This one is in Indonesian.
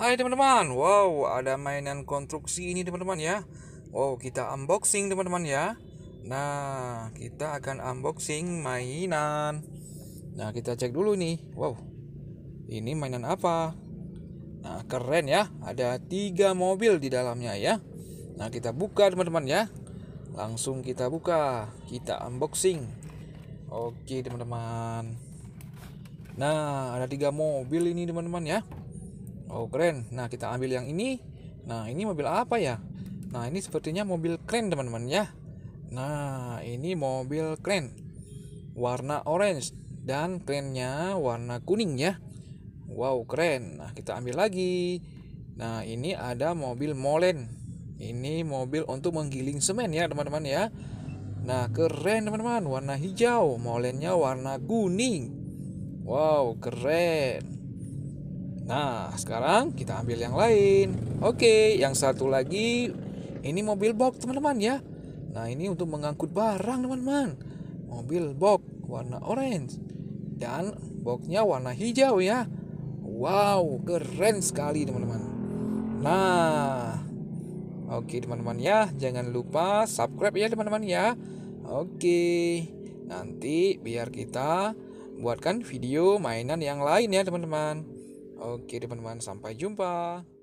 Hai teman-teman, wow ada mainan konstruksi ini teman-teman ya Wow kita unboxing teman-teman ya Nah kita akan unboxing mainan Nah kita cek dulu nih Wow ini mainan apa Nah keren ya ada tiga mobil di dalamnya ya Nah kita buka teman-teman ya Langsung kita buka Kita unboxing Oke teman-teman Nah ada tiga mobil ini teman-teman ya Oh keren. Nah kita ambil yang ini. Nah ini mobil apa ya? Nah ini sepertinya mobil keren teman-teman ya. Nah ini mobil keren. Warna orange dan kerennya warna kuning ya. Wow keren. Nah kita ambil lagi. Nah ini ada mobil molen. Ini mobil untuk menggiling semen ya teman-teman ya. Nah keren teman-teman. Warna hijau. Molennya warna kuning. Wow keren. Nah, sekarang kita ambil yang lain. Oke, yang satu lagi ini mobil box, teman-teman ya. Nah, ini untuk mengangkut barang, teman-teman. Mobil box warna orange dan boxnya warna hijau ya. Wow, keren sekali, teman-teman. Nah, oke teman-teman ya, jangan lupa subscribe ya teman-teman ya. Oke. Nanti biar kita buatkan video mainan yang lain ya teman-teman. Oke teman-teman, sampai jumpa.